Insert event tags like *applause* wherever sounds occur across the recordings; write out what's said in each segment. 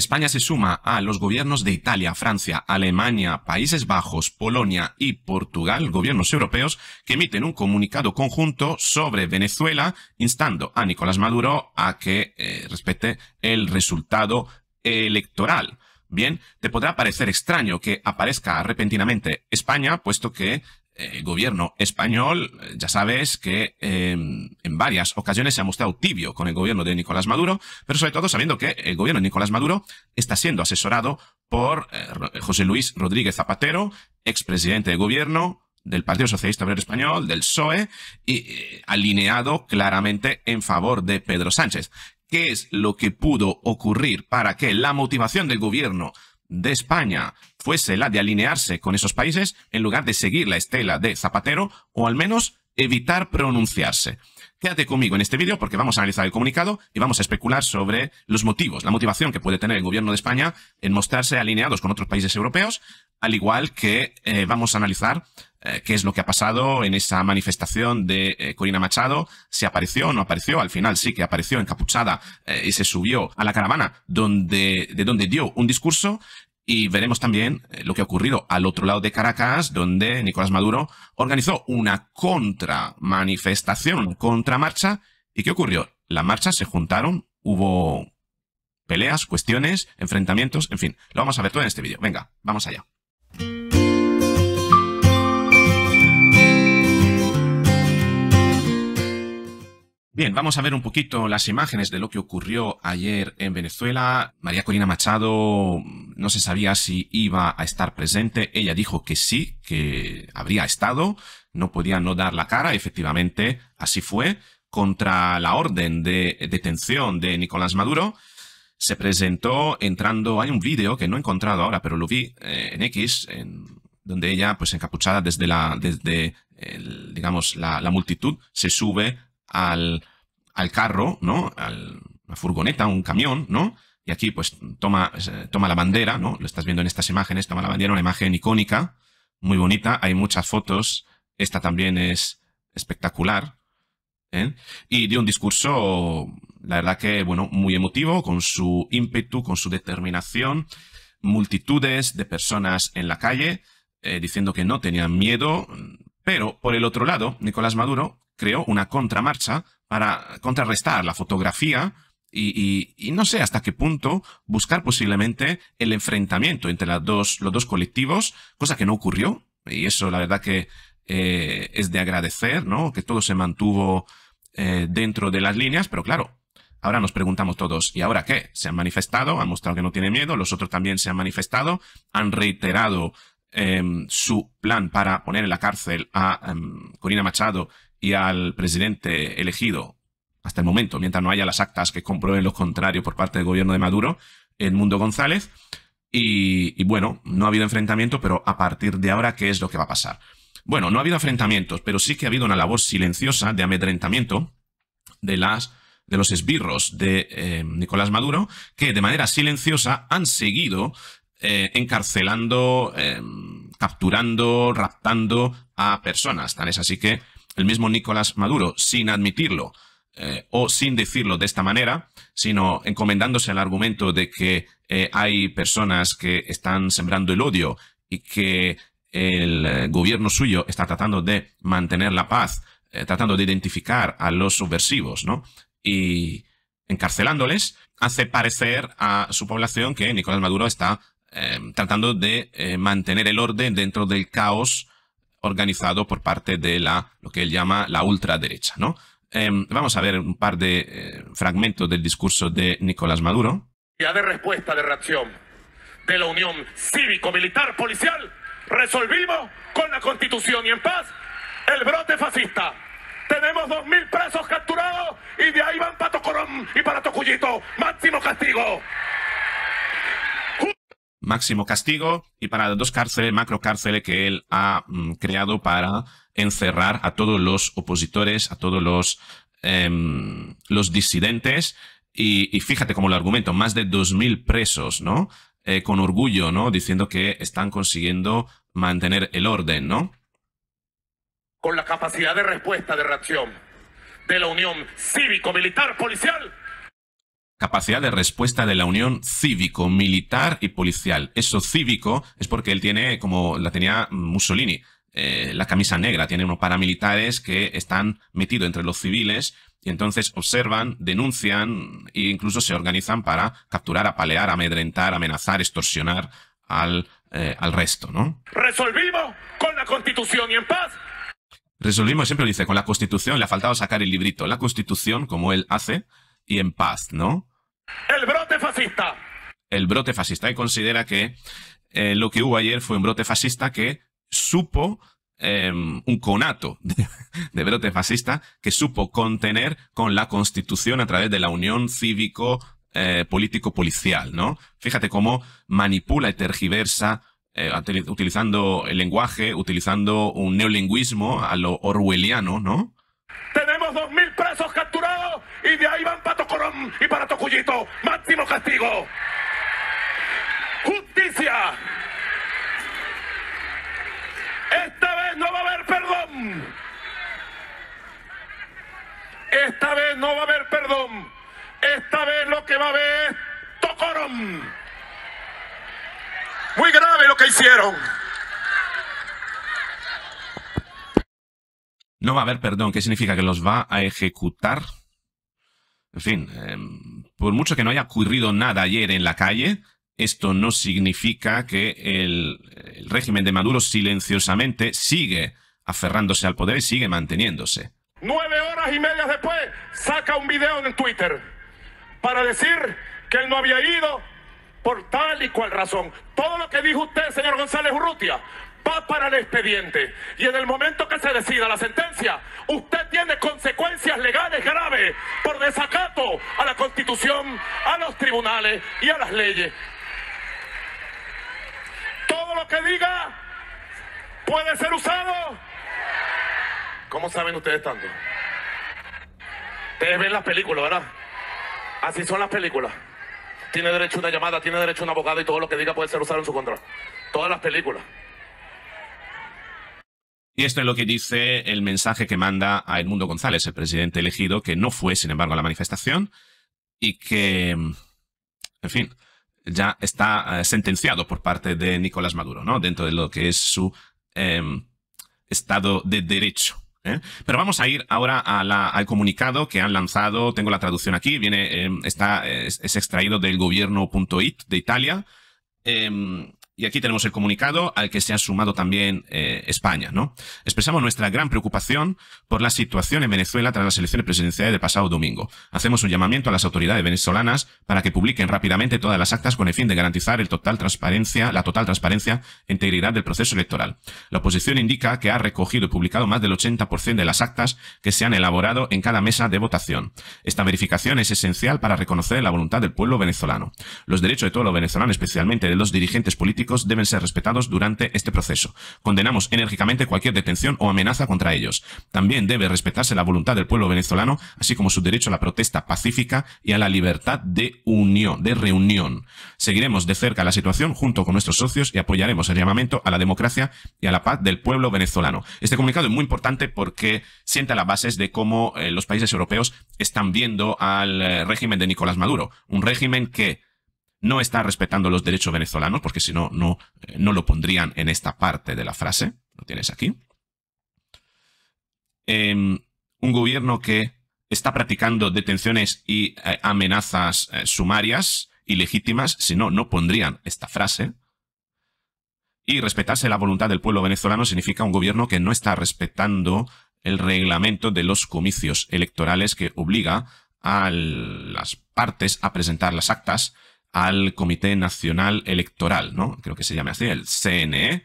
España se suma a los gobiernos de Italia, Francia, Alemania, Países Bajos, Polonia y Portugal, gobiernos europeos, que emiten un comunicado conjunto sobre Venezuela, instando a Nicolás Maduro a que eh, respete el resultado electoral. Bien, te podrá parecer extraño que aparezca repentinamente España, puesto que el eh, gobierno español, eh, ya sabes que em, en varias ocasiones se ha mostrado tibio con el gobierno de Nicolás Maduro, pero sobre todo sabiendo que el gobierno de Nicolás Maduro está siendo asesorado por eh, José Luis Rodríguez Zapatero, expresidente de gobierno del Partido Socialista Obrero Español, del PSOE, y alineado claramente en favor de Pedro Sánchez. ¿Qué es lo que pudo ocurrir para que la motivación del gobierno de España fuese la de alinearse con esos países en lugar de seguir la estela de Zapatero o al menos evitar pronunciarse. Quédate conmigo en este vídeo porque vamos a analizar el comunicado y vamos a especular sobre los motivos, la motivación que puede tener el gobierno de España en mostrarse alineados con otros países europeos, al igual que eh, vamos a analizar eh, qué es lo que ha pasado en esa manifestación de eh, Corina Machado, si apareció no apareció, al final sí que apareció encapuchada eh, y se subió a la caravana donde, de donde dio un discurso y veremos también lo que ha ocurrido al otro lado de Caracas, donde Nicolás Maduro organizó una contramanifestación, una contramarcha. ¿Y qué ocurrió? La marcha se juntaron, hubo peleas, cuestiones, enfrentamientos, en fin, lo vamos a ver todo en este vídeo. Venga, vamos allá. Bien, vamos a ver un poquito las imágenes de lo que ocurrió ayer en Venezuela. María Corina Machado no se sabía si iba a estar presente. Ella dijo que sí, que habría estado. No podía no dar la cara. Efectivamente, así fue. Contra la orden de detención de Nicolás Maduro, se presentó entrando... Hay un vídeo que no he encontrado ahora, pero lo vi eh, en X, en, donde ella, pues encapuchada desde la... Desde digamos, la multitud, se sube al al carro, ¿no? Al, furgoneta, un camión, ¿no? Y aquí, pues, toma, eh, toma la bandera, ¿no? Lo estás viendo en estas imágenes, toma la bandera, una imagen icónica, muy bonita, hay muchas fotos, esta también es espectacular, ¿eh? Y dio un discurso, la verdad que, bueno, muy emotivo, con su ímpetu, con su determinación, multitudes de personas en la calle, eh, diciendo que no tenían miedo, pero, por el otro lado, Nicolás Maduro creó una contramarcha para contrarrestar la fotografía y, no sé hasta qué punto buscar posiblemente el enfrentamiento entre los dos colectivos, cosa que no ocurrió. Y eso la verdad que eh, es de agradecer, ¿no? Que todo se mantuvo eh, dentro de las líneas, pero claro, ahora nos preguntamos todos, ¿y ahora qué? Se han manifestado, han mostrado que no tienen miedo, los otros también se han manifestado, han reiterado Em, su plan para poner en la cárcel a em, Corina Machado y al presidente elegido hasta el momento, mientras no haya las actas que comprueben lo contrario por parte del gobierno de Maduro, Edmundo González. Y, bueno, no ha habido enfrentamiento, pero a partir de ahora, ¿qué es lo que va a pasar? Bueno, no ha habido enfrentamientos, pero sí que ha habido una labor silenciosa de amedrentamiento de las de los esbirros de em, Nicolás Maduro, que de manera silenciosa han seguido eh, encarcelando, eh, capturando, raptando a personas. Tan es así que el mismo Nicolás Maduro, sin admitirlo eh, o sin decirlo de esta manera, sino encomendándose al argumento de que hay personas que están sembrando el odio y que el gobierno suyo está tratando de mantener la paz, tratando de identificar a los subversivos, ¿no? Y encarcelándoles, hace parecer a su población que Nicolás Maduro está Em, tratando de eh, mantener el orden dentro del caos organizado por parte de la, lo que él llama la ultraderecha, ¿no? Em, vamos a ver un par de eh, fragmentos del discurso de Nicolás Maduro. Ya de respuesta, de reacción de la Unión Cívico-Militar Policial, resolvimos con la Constitución y en paz el brote fascista. Tenemos 2.000 presos capturados y de ahí van para Tocorón y para Tocuyito. Máximo castigo máximo castigo y para las dos cárceles, macro cárceles que él ha mm, creado para encerrar a todos los opositores, a todos los, em, los disidentes. Y, fíjate como lo argumento, más de 2.000 presos, ¿no? Eh, con orgullo, ¿no? Diciendo que están consiguiendo mantener el orden, ¿no? Con la capacidad de respuesta, de reacción de la Unión Cívico-Militar-Policial, capacidad de respuesta de la unión cívico, militar y policial. Eso cívico es porque él tiene, como la tenía Mussolini, eh, la camisa negra, tiene unos paramilitares que están metidos entre los civiles y entonces observan, denuncian e incluso se organizan para capturar, apalear, amedrentar, amenazar, extorsionar al, eh, al resto, ¿no? Resolvimos con la constitución y en paz Resolvimos, siempre lo dice, con la Constitución, le ha faltado sacar el librito, la Constitución, como él hace, y en paz, ¿no? El brote fascista. El brote fascista. Y considera que eh, lo que hubo ayer fue un brote fascista que supo em, un conato *laughs* de, brote fascista que supo contener con la constitución a través de la unión cívico eh, político policial, ¿no? Fíjate cómo manipula y tergiversa eh, utilizando el lenguaje, utilizando un neolingüismo a lo orwelliano, ¿no? Tenemos dos mil presos capturados y de ahí van para Tocorón y para Tocuyito. Máximo castigo. Justicia. Esta vez no va a haber perdón. Esta vez no va a haber perdón. Esta vez lo que va a haber es Tocorón. Muy grave lo que hicieron. No va a haber perdón, ¿Qué significa que los va a ejecutar. En fin, em, por mucho que no haya ocurrido nada ayer en la calle, esto no significa que el, régimen de Maduro silenciosamente sigue aferrándose al poder y sigue manteniéndose. Nueve horas y media después saca un video en Twitter para decir que él no había ido por tal y cual razón. Todo lo que dijo usted, señor González Urrutia, para el expediente. Y en el momento que se decida la sentencia, usted tiene consecuencias legales graves por desacato a la Constitución, a los tribunales y a las leyes. Todo lo que diga puede ser usado. ¿Cómo saben ustedes tanto? Ustedes ven las películas, ¿verdad? Así son las películas. Tiene derecho a una llamada, tiene derecho a un abogado y todo lo que diga puede ser usado en su contra. Todas las películas. Y esto es lo que dice el mensaje que manda a Edmundo González, el presidente elegido, que no fue, sin embargo, a la manifestación y que, en fin, ya está eh, sentenciado por parte de Nicolás Maduro, ¿no? Dentro de lo que es su em, Estado de Derecho. ¿eh? Pero vamos a ir ahora la, al comunicado que han lanzado, tengo la traducción aquí, viene, em, está, es, extraído del gobierno.it de Italia. Em, y aquí tenemos el comunicado al que se ha sumado también eh, España, ¿no? Expresamos nuestra gran preocupación por la situación en Venezuela tras las elecciones presidenciales del pasado domingo. Hacemos un llamamiento a las autoridades venezolanas para que publiquen rápidamente todas las actas con el fin de garantizar el total transparencia, la total transparencia e integridad del proceso electoral. La oposición indica que ha recogido y publicado más del 80% de las actas que se han elaborado en cada mesa de votación. Esta verificación es esencial para reconocer la voluntad del pueblo venezolano. Los derechos de todos los venezolanos, especialmente de los dirigentes políticos, deben ser respetados durante este proceso. Condenamos enérgicamente cualquier detención o amenaza contra ellos. También debe respetarse la voluntad del pueblo venezolano, así como su derecho a la protesta pacífica y a la libertad de unión, de reunión. Seguiremos de cerca la situación junto con nuestros socios y apoyaremos el llamamiento a la democracia y a la paz del pueblo venezolano. Este comunicado es muy importante porque sienta las bases de cómo eh, los países europeos están viendo al eh, régimen de Nicolás Maduro, un régimen que no está respetando los derechos venezolanos, porque si no, no, eh, no lo pondrían en esta parte de la frase, lo tienes aquí. Em, un gobierno que está practicando detenciones y eh, amenazas eh, sumarias sumarias legítimas, si no, no pondrían esta frase. Y respetarse la voluntad del pueblo venezolano significa un gobierno que no está respetando el reglamento de los comicios electorales que obliga a las partes a presentar las actas al Comité Nacional Electoral, ¿no? Creo que se llama así, el CNE.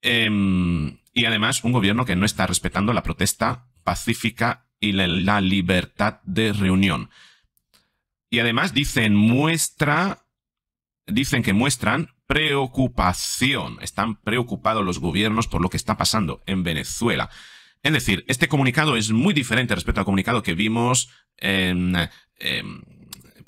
Em, y además un gobierno que no está respetando la protesta pacífica y la, libertad de reunión. Y además dicen muestra, dicen que muestran preocupación. Están preocupados los gobiernos por lo que está pasando en Venezuela. Es decir, este comunicado es muy diferente respecto al comunicado que vimos en em,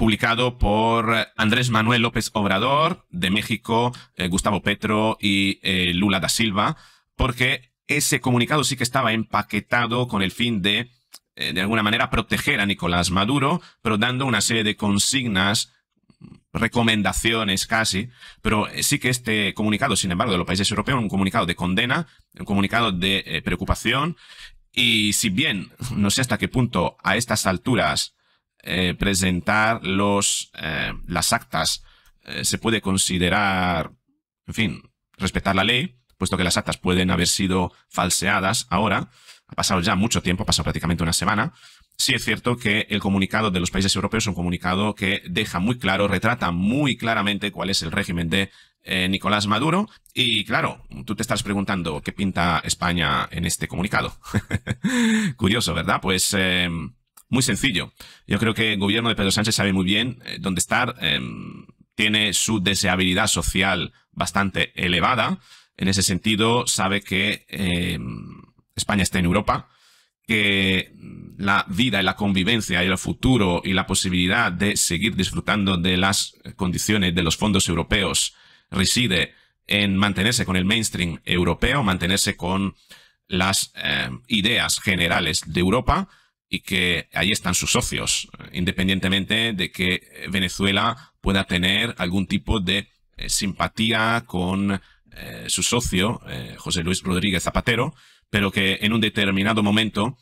publicado por Andrés Manuel López Obrador de México, eh, Gustavo Petro y eh, Lula da Silva, porque ese comunicado sí que estaba empaquetado con el fin de, eh, de alguna manera, proteger a Nicolás Maduro, pero dando una serie de consignas recomendaciones casi, pero sí que este comunicado, sin embargo, de los países europeos, un comunicado de condena, un comunicado de preocupación, y si bien no sé hasta qué punto a estas alturas eh, presentar los, eh, las actas. Eh, se puede considerar, en fin, respetar la ley, puesto que las actas pueden haber sido falseadas ahora. Ha pasado ya mucho tiempo, ha pasado prácticamente una semana. Sí es cierto que el comunicado de los países europeos es un comunicado que deja muy claro, retrata muy claramente cuál es el régimen de Nicolás Maduro. Y claro, tú te estás preguntando qué pinta España en este comunicado. *laughs* Curioso, ¿verdad? Pues muy sencillo. Yo creo que el gobierno de Pedro Sánchez sabe muy bien eh, dónde estar, em, tiene su deseabilidad social bastante elevada, en ese sentido sabe que em, España está en Europa, que la vida y la convivencia y el futuro y la posibilidad de seguir disfrutando de las condiciones de los fondos europeos reside en mantenerse con el mainstream europeo, mantenerse con las em, ideas generales de Europa y que ahí están sus socios, eh, independientemente de que Venezuela pueda tener algún tipo de eh, simpatía con eh, su socio, José Luis Rodríguez Zapatero, pero que en un determinado momento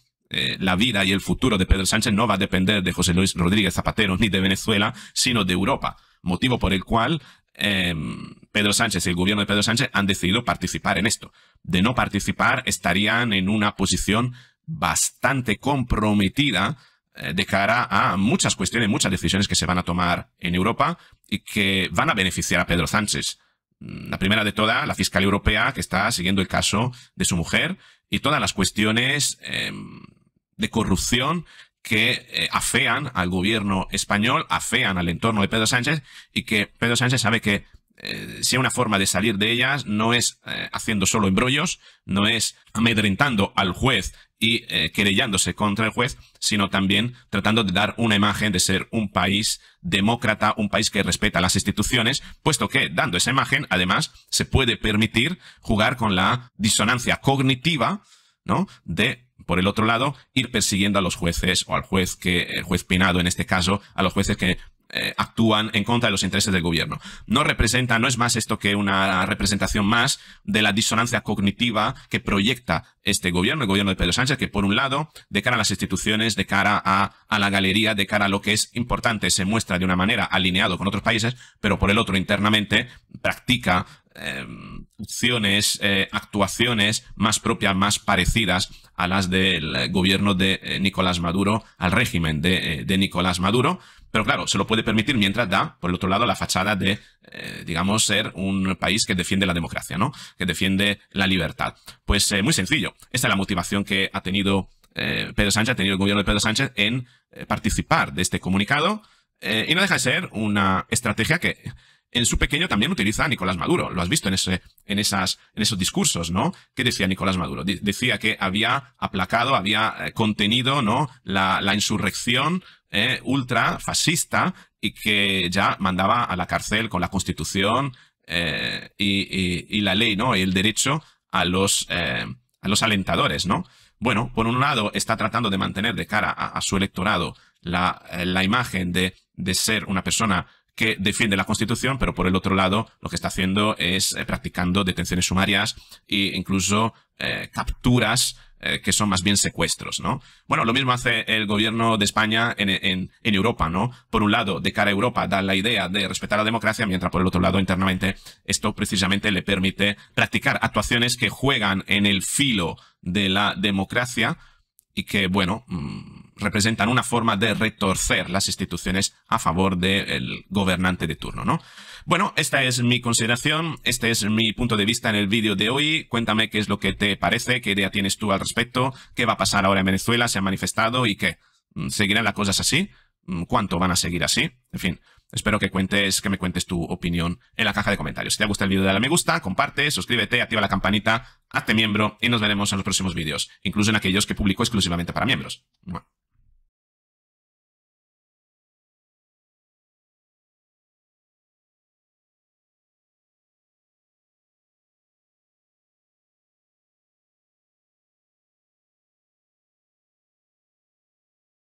la vida y el futuro de Pedro Sánchez no va a depender de José Luis Rodríguez Zapatero ni de Venezuela, sino de Europa, motivo por el cual em, Pedro Sánchez y el gobierno de Pedro Sánchez han decidido participar en esto. De no participar estarían en una posición bastante comprometida eh, de cara a muchas cuestiones, muchas decisiones que se van a tomar en Europa y que van a beneficiar a Pedro Sánchez. Mm, la primera de todas, la fiscal Europea, que está siguiendo el caso de su mujer, y todas las cuestiones em, de corrupción que eh, afean al gobierno español, afean al entorno de Pedro Sánchez, y que Pedro Sánchez sabe que eh, si hay una forma de salir de ellas no es haciendo solo embrollos, no es amedrentando al juez y eh, querellándose contra el juez, sino también tratando de dar una imagen de ser un país demócrata, un país que respeta las instituciones, puesto que dando esa imagen, además, se puede permitir jugar con la disonancia cognitiva, ¿no? De por el otro lado, ir persiguiendo a los jueces o al juez que, eh, juez Pinado en este caso, a los jueces que eh, actúan en contra de los intereses del gobierno. No representa, no es más esto que una representación más de la disonancia cognitiva que proyecta este gobierno, el gobierno de Pedro Sánchez, que por un lado, de cara a las instituciones, de cara a, a la galería, de cara a lo que es importante, se muestra de una manera alineado con otros países, pero por el otro, internamente, practica eh, acciones, eh, actuaciones más propias, más parecidas a las del gobierno de eh, Nicolás Maduro, al régimen de, de Nicolás Maduro, pero claro, se lo puede permitir mientras da, por el otro lado, la fachada de, eh, digamos, ser un país que defiende la democracia, ¿no? Que defiende la libertad. Pues eh, muy sencillo. Esta es la motivación que ha tenido eh, Pedro Sánchez, ha tenido el gobierno de Pedro Sánchez en participar de este comunicado. y no deja de ser una estrategia que en su pequeño también utiliza Nicolás Maduro. Lo has visto en, ese, en, esas, en esos discursos, ¿no? ¿Qué decía Nicolás Maduro? decía que había aplacado, había contenido, ¿no? La, la insurrección eh, ultra fascista y que ya mandaba a la cárcel con la constitución eh, y, la ley, ¿no? Y el derecho a los, eh, a los alentadores, ¿no? Bueno, por un lado está tratando de mantener de cara a, su electorado la, la imagen de, de, ser una persona que defiende la Constitución, pero por el otro lado lo que está haciendo es eh, practicando detenciones sumarias e incluso eh, capturas eh, que son más bien secuestros, ¿no? Bueno, lo mismo hace el gobierno de España en, Europa, ¿no? Por un lado, de cara a Europa, da la idea de respetar la democracia, mientras por el otro lado, internamente, esto precisamente le permite practicar actuaciones que juegan en el filo de la democracia y que, bueno, mm, representan una forma de retorcer las instituciones a favor del gobernante de turno, ¿no? Bueno, esta es mi consideración, este es mi punto de vista en el vídeo de hoy. Cuéntame qué es lo que te parece, qué idea tienes tú al respecto, qué va a pasar ahora en Venezuela, se ha manifestado y qué. Mm, ¿Seguirán las cosas así? Mm, ¿Cuánto van a seguir así? En fin, espero que cuentes, que me cuentes tu opinión en la caja de comentarios. Si te ha gustado el vídeo, dale a me gusta, comparte, suscríbete, activa la campanita, hazte miembro y nos veremos en los próximos vídeos, incluso en aquellos que publico exclusivamente para miembros.